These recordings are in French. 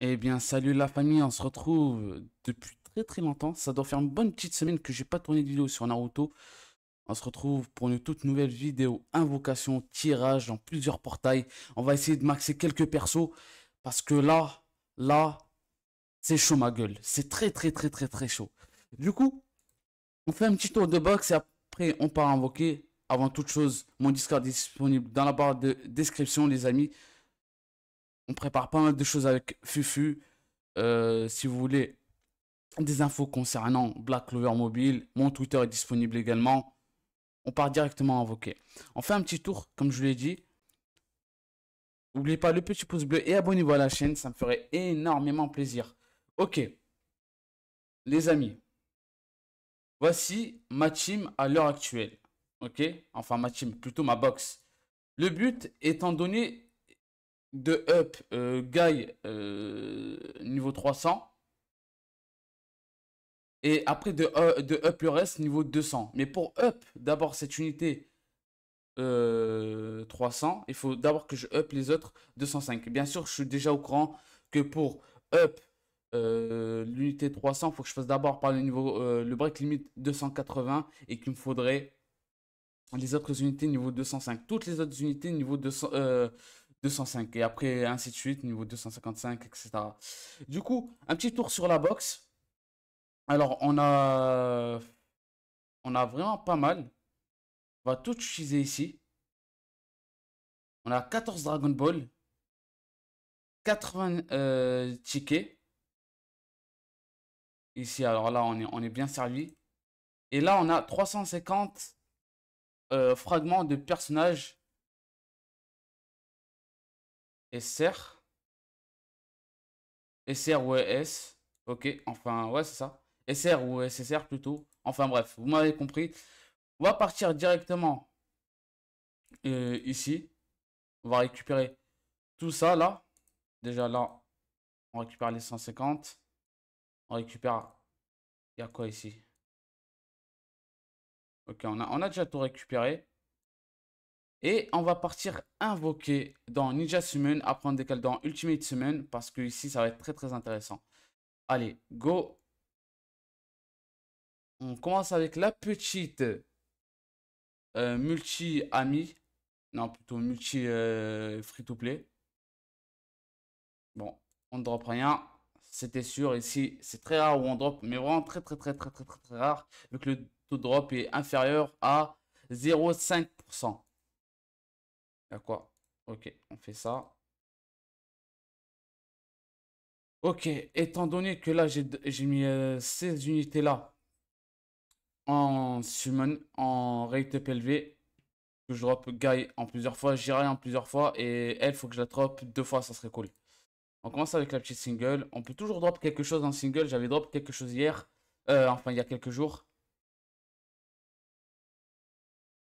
Eh bien, salut la famille, on se retrouve depuis très très longtemps. Ça doit faire une bonne petite semaine que j'ai pas tourné de vidéo sur Naruto. On se retrouve pour une toute nouvelle vidéo invocation, tirage dans plusieurs portails. On va essayer de maxer quelques persos parce que là, là, c'est chaud ma gueule. C'est très très très très très chaud. Du coup, on fait un petit tour de box et après on part invoquer. Avant toute chose, mon Discord est disponible dans la barre de description les amis. On prépare pas mal de choses avec Fufu. Euh, si vous voulez des infos concernant Black Clover Mobile, mon Twitter est disponible également. On part directement à invoquer. On fait un petit tour, comme je vous l'ai dit. N'oubliez pas le petit pouce bleu et abonnez-vous à la chaîne, ça me ferait énormément plaisir. Ok, les amis, voici ma team à l'heure actuelle. Ok, enfin ma team, plutôt ma box. Le but étant donné de up euh, Guy euh, niveau 300. Et après euh, de, up le reste niveau 200. Mais pour up d'abord cette unité 300, il faut d'abord que je up les autres 205. Bien sûr, je suis déjà au courant que pour up l'unité 300, il faut que je fasse d'abord par le niveau le break limite 280 et qu'il me faudrait les autres unités niveau 205. Toutes les autres unités niveau 200. 205 et après ainsi de suite, niveau 255, etc. Du coup, un petit tour sur la box. Alors, on a, on a vraiment pas mal. On va tout utiliser ici. On a 14 Dragon Ball, 80 euh, tickets. Ici, alors là, on est, on est bien servi. Et là, on a 350 euh, fragments de personnages SR. SR ou ES. Ok, enfin, ouais, c'est ça. SR ou SSR plutôt. Enfin, bref, vous m'avez compris. On va partir directement euh, ici. On va récupérer tout ça là. Déjà là, on récupère les 150. On récupère. Il y a quoi ici Ok, on a, on a déjà tout récupéré. Et on va partir invoquer dans Ninja Summon, apprendre des dans Ultimate Summon, parce que ici ça va être très très intéressant. Allez, go On commence avec la petite euh, multi-ami. Non, plutôt multi-free-to-play. Euh, bon, on ne drop rien. C'était sûr, ici, c'est très rare où on drop, mais vraiment très très très très très très, très rare, vu que le taux de drop est inférieur à 0,5%. À quoi Ok, on fait ça. Ok, étant donné que là, j'ai mis ces euh, unités-là en summon, en rate up élevé, que je drop Guy en plusieurs fois, Jirai en plusieurs fois, et elle, faut que je la drop deux fois, ça serait cool. On commence avec la petite single. On peut toujours drop quelque chose en single. J'avais drop quelque chose hier, euh, enfin, il y a quelques jours.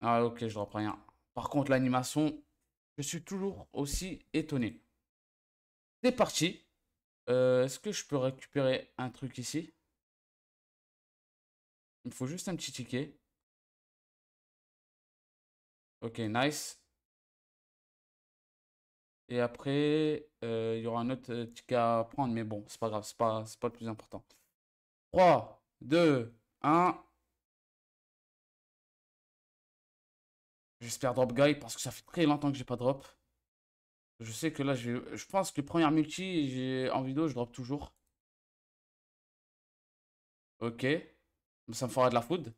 Ah, ok, je drop rien. Par contre, l'animation, suis toujours aussi étonné. C'est parti. Euh, est-ce que je peux récupérer un truc ici Il faut juste un petit ticket. Ok, nice. Et après, euh, il y aura un autre euh, ticket à prendre, mais bon, c'est pas grave, c'est pas, c'est pas le plus important. 3, 2, 1. J'espère drop guy parce que ça fait très longtemps que j'ai pas drop. Je sais que là, je pense que première multi, j'ai en vidéo, je drop toujours. Ok. Ça me fera de la food.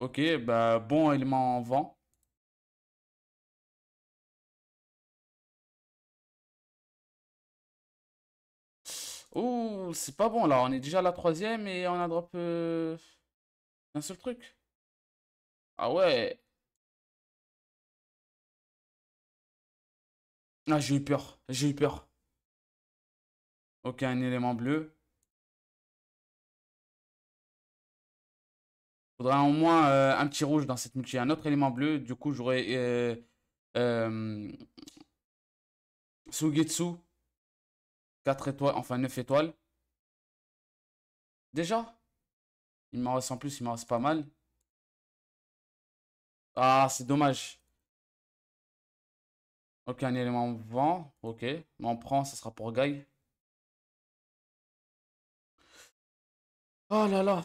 Ok, bah bon il m'en vend. Oh, c'est pas bon là. On est déjà à la troisième et on a drop euh, un seul truc. Ah ouais. Ah, j'ai eu peur. J'ai eu peur. Ok, un élément bleu. faudrait au moins euh, un petit rouge dans cette multi. Un autre élément bleu. Du coup, j'aurais... Euh, euh Sugetsu. 4 étoiles. Enfin, 9 étoiles. Déjà Il m'en reste en plus. Il m'en reste pas mal. Ah, c'est dommage. Ok, un élément vent. Ok. Mais on prend, ça sera pour Guy. Oh là là.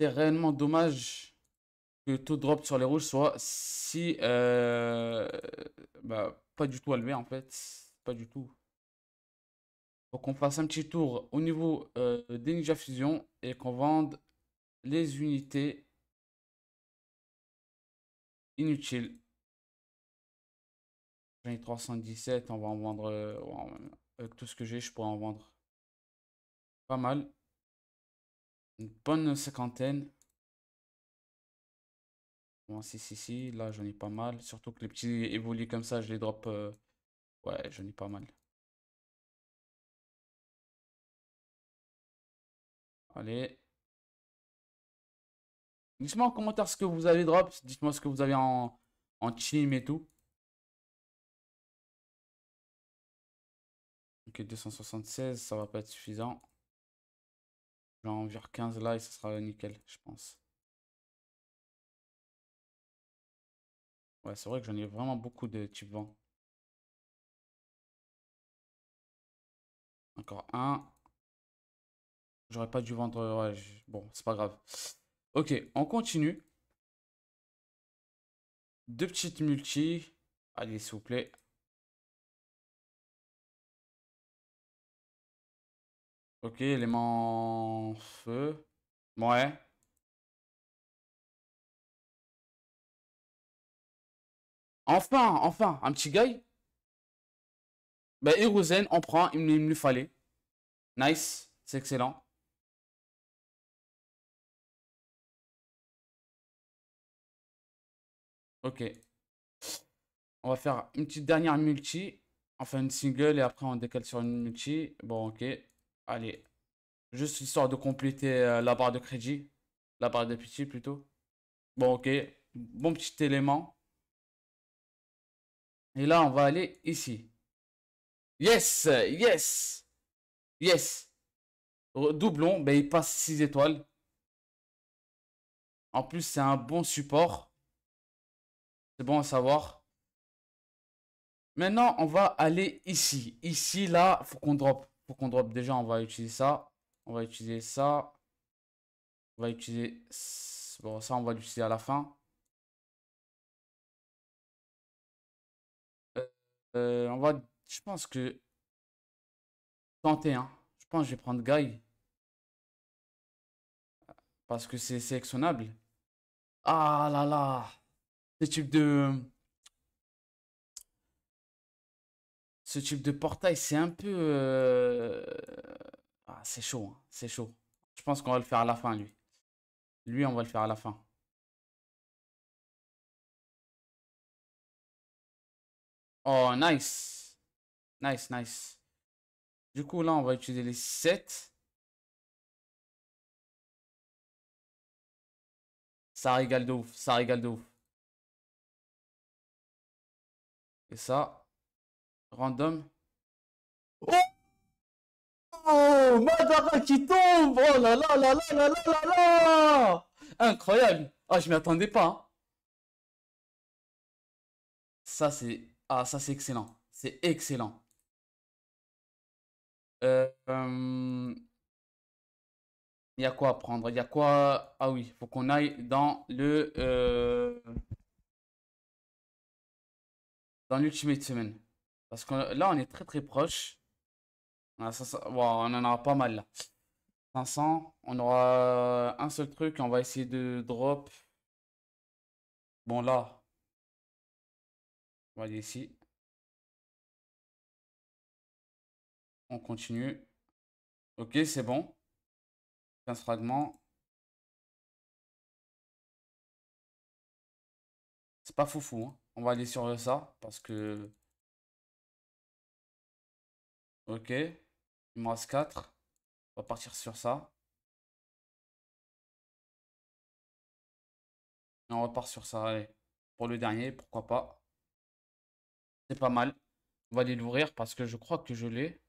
C'est réellement dommage que tout drop sur les rouges soit si... Euh, bah, pas du tout élevé en fait. Pas du tout. donc on fasse un petit tour au niveau euh, des Ninja Fusion et qu'on vende les unités inutiles. J'en ai 317, on va en vendre. Euh, avec tout ce que j'ai, je pourrais en vendre pas mal. Une bonne cinquantaine. Bon, si, si, si, là j'en ai pas mal. Surtout que les petits évolués comme ça, je les drop. Euh, ouais, j'en ai pas mal. Allez. Dites-moi en commentaire ce que vous avez drop. Dites-moi ce que vous avez en, en team et tout. 276, ça va pas être suffisant. J'en environ 15 là et ça sera nickel, je pense. Ouais, c'est vrai que j'en ai vraiment beaucoup de type vent. Encore un. J'aurais pas dû vendre. bon, c'est pas grave. Ok, on continue. Deux petites multi. Allez, s'il vous plaît. Ok, élément feu. Ouais. Enfin, enfin, un petit gars. Ben Herozen, on prend, il me, il fallait. Nice, c'est excellent. Ok. On va faire une petite dernière multi. Enfin, une single et après on décale sur une multi. Bon, ok. Allez. Juste histoire de compléter euh, la barre de crédit. La barre de pitié plutôt. Bon, ok. Bon petit élément. Et là, on va aller ici. Yes Yes Yes Doublon, ben, il passe 6 étoiles. En plus, c'est un bon support. C'est bon à savoir. Maintenant, on va aller ici. Ici, là, faut qu'on drop qu'on drop déjà, on va utiliser ça. On va utiliser ça. On va utiliser... Bon, ça, on va l'utiliser à la fin. Euh, euh, on va... Je pense que... Tenter, hein. Je pense que je vais prendre Guy. Parce que c'est sélectionnable. Ah là là Ce type de... ce type de portail, c'est un peu. Euh, ah, c'est chaud, hein, c'est chaud. Je pense qu'on va le faire à la fin, lui. Lui, on va le faire à la fin. Oh, nice. Nice, nice. Du coup, là, on va utiliser les 7. Ça régale de ouf, ça régale de ouf. Et ça, Random. Oh, oh Madara qui tombe Oh là là là là là là là là Incroyable Ah, je m'y attendais pas. Hein. Ça, c'est... Ah, ça, c'est excellent. C'est excellent. Euh, hum, il y a quoi à prendre Il y a quoi Ah oui, faut qu'on aille dans le... Euh... Dans l'ultimate semaine. Parce que là, on est très très proche. On, en aura pas mal là. 500. On aura un seul truc. On va essayer de drop. Bon, là. On va aller ici. On continue. Ok, c'est bon. 15 fragments. C'est pas foufou. Hein. On va aller sur ça parce que Ok. Il me reste 4. On va partir sur ça. on repart sur ça. Allez. Pour le dernier, pourquoi pas. C'est pas mal. On va aller l'ouvrir parce que je crois que je l'ai.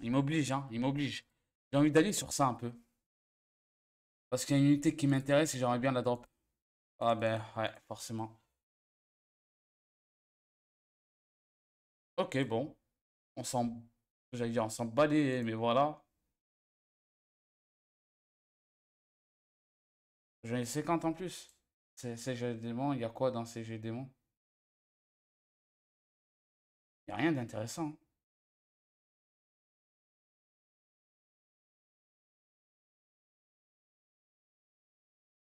Il m'oblige, hein. Il m'oblige. J'ai envie d'aller sur ça un peu. Parce qu'il y a une unité qui m'intéresse et j'aimerais bien la drop. Ah ben ouais, forcément. Ok, bon on s'en j'allais dire on s'en mais voilà j'en ai 50 en plus C'est démon il y a quoi dans jeux démons il n'y a rien d'intéressant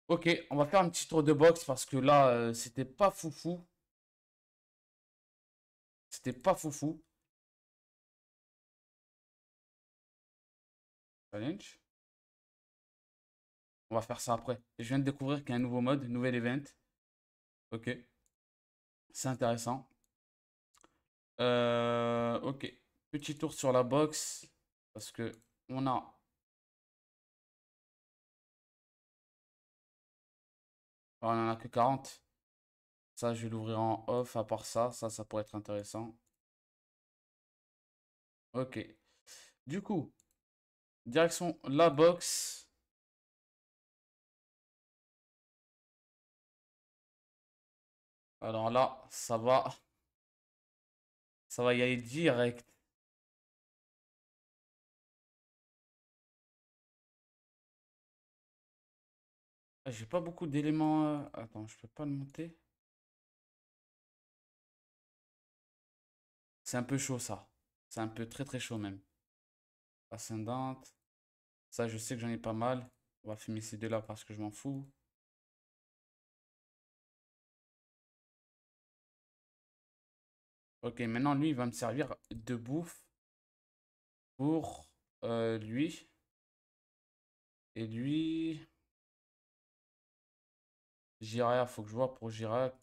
Ok, on va faire un petit tour de box parce que là, euh, c'était pas foufou. C'était pas foufou. On va faire ça après. Je viens de découvrir qu'un nouveau mode, nouvel event. Ok. C'est intéressant. Euh, ok. Petit tour sur la box. Parce que on a ah, on en a que 40. Ça, je vais l'ouvrir en off. À part ça, ça, ça pourrait être intéressant. Ok. Du coup, Direction la box. Alors là, ça va. Ça va y aller direct. Ah, j'ai pas beaucoup d'éléments. Euh, attends, je peux pas le monter. C'est un peu chaud ça. C'est un peu très très chaud même. Ascendante. Ça, je sais que j'en ai pas mal. On va fumer ces deux-là parce que je m'en fous. Ok, maintenant, lui, il va me servir de bouffe pour euh, lui. Et lui... Jiraya, faut que je vois pour Jiraya.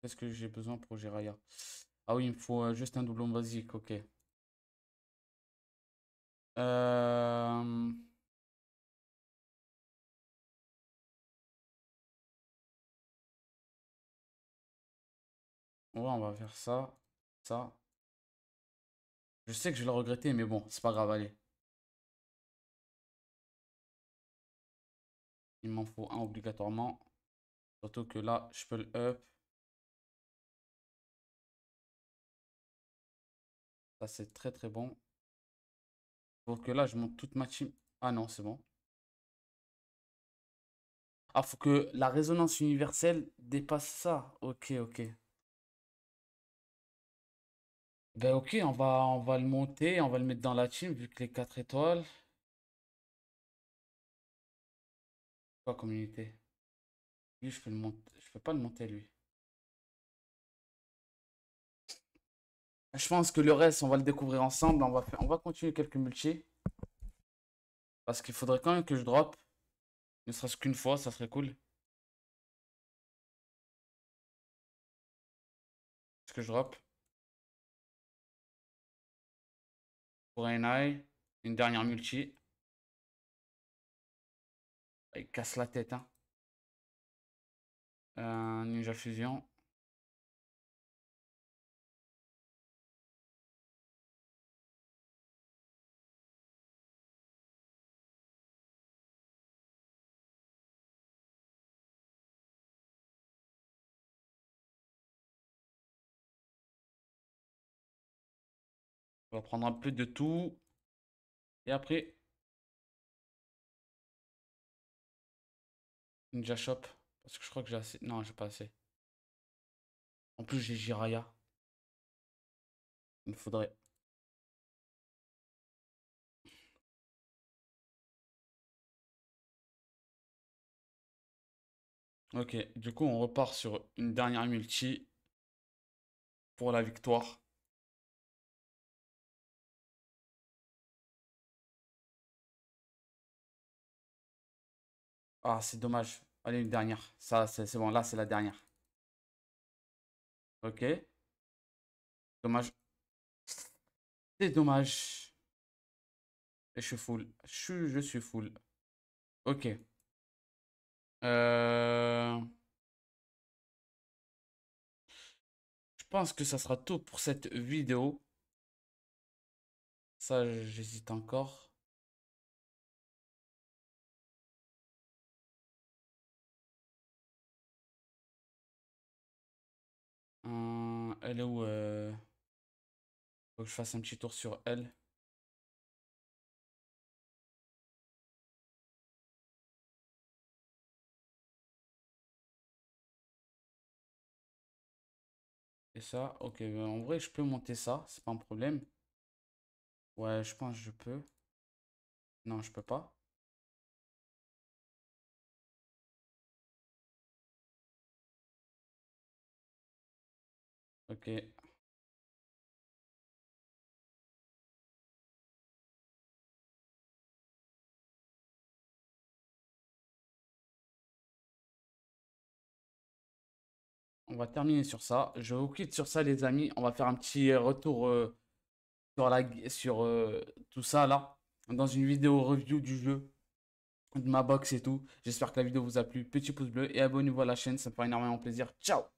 Qu'est-ce que j'ai besoin pour Jiraya Ah oui, il me faut euh, juste un doublon basique, ok. Euh, on va faire ça, ça. Je sais que je vais le regretter, mais bon, c'est pas grave, allez. Il m'en faut un obligatoirement. Surtout que là, je peux le up. Ça, c'est très très bon. Faut euh, que là, je monte toute ma team. Ah non, c'est bon. Ah, faut que la résonance universelle dépasse ça. Ok, ok. Ben ok, on va, on va le monter, on va le mettre dans la team vu que les 4 étoiles. Quoi communauté je peux le monter. Je peux pas le monter lui. Je pense que le reste, on va le découvrir ensemble. On va, on va continuer quelques multi. Parce qu'il faudrait quand même que je drop. Ne serait-ce qu'une fois, ça serait cool. Est-ce que je drop Pour un Une dernière multi. Ah, il casse la tête. Hein. Euh, ninja Fusion. On va prendre un peu de tout. Et après. Ninja Shop. Parce que je crois que j'ai assez. Non, j'ai pas assez. En plus, j'ai Jiraya. Il me faudrait. Ok, du coup, on repart sur une dernière multi pour la victoire. Ah, c'est dommage. Allez, une dernière. Ça, c'est bon. Là, c'est la dernière. Ok. Dommage. C'est dommage. Et je suis full. Je, suis full. Ok. Euh, je pense que ça sera tout pour cette vidéo. Ça, j'hésite encore. elle est où Faut que je fasse un petit tour sur elle. Et ça, ok, ben, en vrai je peux monter ça, c'est pas un problème. Ouais, je pense que je peux. Non, je peux pas. Ok. On va terminer sur ça. Je vous quitte sur ça, les amis. On va faire un petit euh, retour euh, sur, la, sur euh, tout ça, là. Dans une vidéo review du jeu, de ma box et tout. J'espère que la vidéo vous a plu. Petit pouce bleu et abonnez-vous à la chaîne. Ça me fait énormément plaisir. Ciao